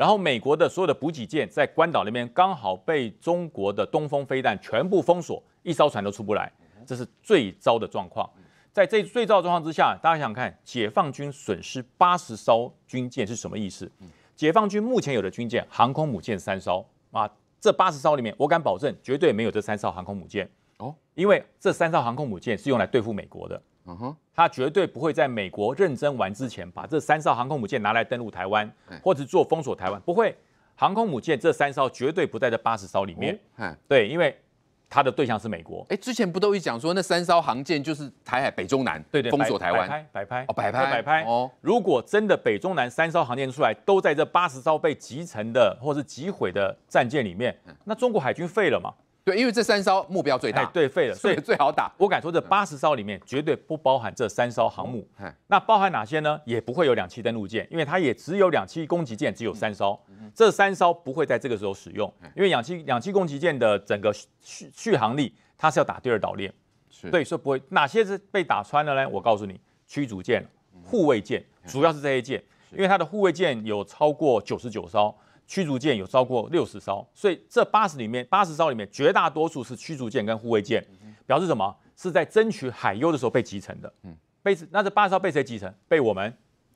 然后美国的所有的补给舰在关岛那边刚好被中国的东风飞弹全部封锁，一艘船都出不来，这是最糟的状况。在这最糟状况之下，大家想看解放军损失八十艘军舰是什么意思？解放军目前有的军舰，航空母舰三艘啊，这八十艘里面，我敢保证绝对没有这三艘航空母舰哦，因为这三艘航空母舰是用来对付美国的。嗯哼，他绝对不会在美国认真玩之前，把这三艘航空母舰拿来登陆台湾，或者做封锁台湾。不会，航空母舰这三艘绝对不在这八十艘里面。对，因为他的对象是美国。哎，之前不都讲说那三艘航舰就是台海北中南，对对，封锁台湾，摆拍，摆拍，摆拍。如果真的北中南三艘航舰出来，都在这八十艘被集成的或是击毁的战舰里面，那中国海军废了嘛？对，因为这三艘目标最大，对，废了，所以最好打。我敢说，这八十艘里面绝对不包含这三艘航母。那包含哪些呢？也不会有两栖登陆舰，因为它也只有两栖攻击舰，只有三艘。这三艘不会在这个时候使用，因为氧气两栖攻击舰的整个续续航力，它是要打第二岛链。对，所以不会哪些是被打穿了呢？我告诉你，驱逐舰、护卫舰，主要是这些舰，因为它的护卫舰有超过九十九艘。驱逐舰有超过六十艘，所以这八十里面，八十艘里面绝大多数是驱逐舰跟护卫舰，表示什么？是在争取海优的时候被集成的。嗯，被那这八十艘被谁集成？被我们，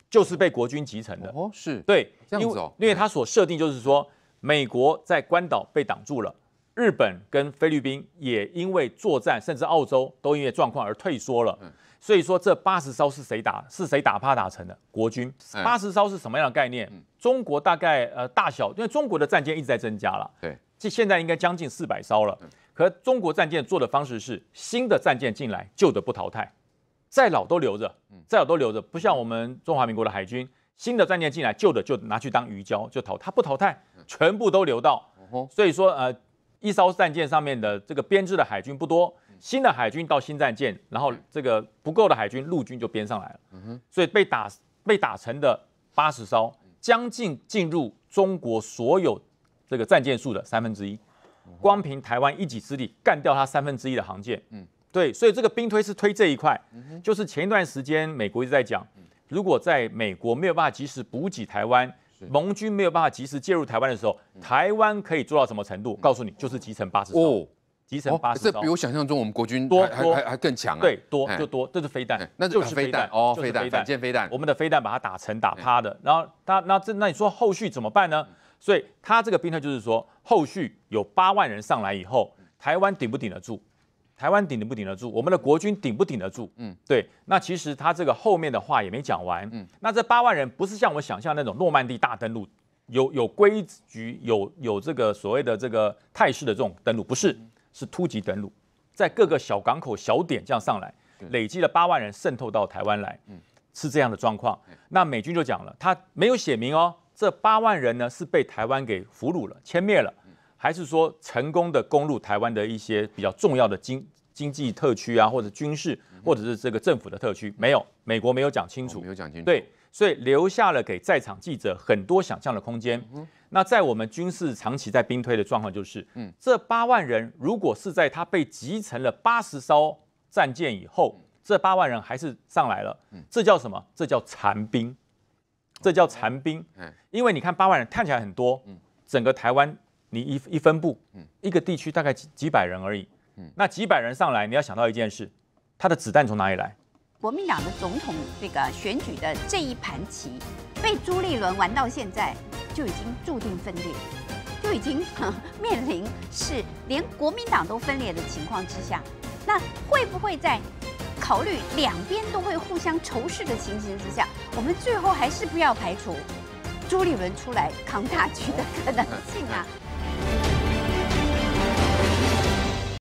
就是被国军集成的。哦，是对，这样子哦，因为他所设定就是说，美国在关岛被挡住了。日本跟菲律宾也因为作战，甚至澳洲都因为状况而退缩了。所以说，这八十艘是谁打？是谁打趴打沉的国军？八十艘是什么样的概念？中国大概呃大小，因为中国的战舰一直在增加了。对，这现在应该将近四百艘了。可中国战舰做的方式是，新的战舰进来，旧的不淘汰，再老都留着，再老都留着。不像我们中华民国的海军，新的战舰进来，旧的就拿去当鱼礁就淘，它不淘汰，全部都留到。所以说呃。一艘战舰上面的这个编制的海军不多，新的海军到新战舰，然后这个不够的海军陆军就编上来了，所以被打被打成的八十艘，将近进入中国所有这个战舰数的三分之一，光凭台湾一己之力干掉它三分之一的航舰，对，所以这个兵推是推这一块，就是前一段时间美国一直在讲，如果在美国没有办法及时补给台湾。盟军没有办法及时介入台湾的时候，台湾可以做到什么程度？告诉你，就是集成八十。哦，集成八十。这比我想象中我们国军多还还还更强啊！对，多就多，这是飞弹。那就是飞弹哦，飞弹，舰飞弹。我们的飞弹把它打沉、打趴的，然后他那这那你说后续怎么办呢？所以他这个兵线就是说，后续有八万人上来以后，台湾顶不顶得住？台湾顶不顶得住，我们的国军顶不顶得住？嗯，对。那其实他这个后面的话也没讲完。嗯，那这八万人不是像我想象那种诺曼底大登陆，有有规矩、有有这个所谓的这个态势的这种登陆，不是，是突击登陆，在各个小港口、小点这样上来，累积了八万人渗透到台湾来，嗯，是这样的状况。那美军就讲了，他没有写明哦，这八万人呢是被台湾给俘虏了、歼灭了。还是说成功的攻入台湾的一些比较重要的经经济特区啊，或者军事，或者是这个政府的特区，没有，美国没有讲清楚，没有讲清楚，对，所以留下了给在场记者很多想象的空间。嗯，那在我们军事长期在兵推的状况就是，嗯，这八万人如果是在他被集成了八十艘战舰以后，这八万人还是上来了，这叫什么？这叫残兵，这叫残兵。嗯，因为你看八万人看起来很多，嗯，整个台湾。你一一分布，一个地区大概几几百人而已，那几百人上来，你要想到一件事，他的子弹从哪里来？国民党的总统这个选举的这一盘棋，被朱立伦玩到现在，就已经注定分裂，就已经面临是连国民党都分裂的情况之下，那会不会在考虑两边都会互相仇视的情形之下，我们最后还是不要排除朱立伦出来扛大局的可能性啊？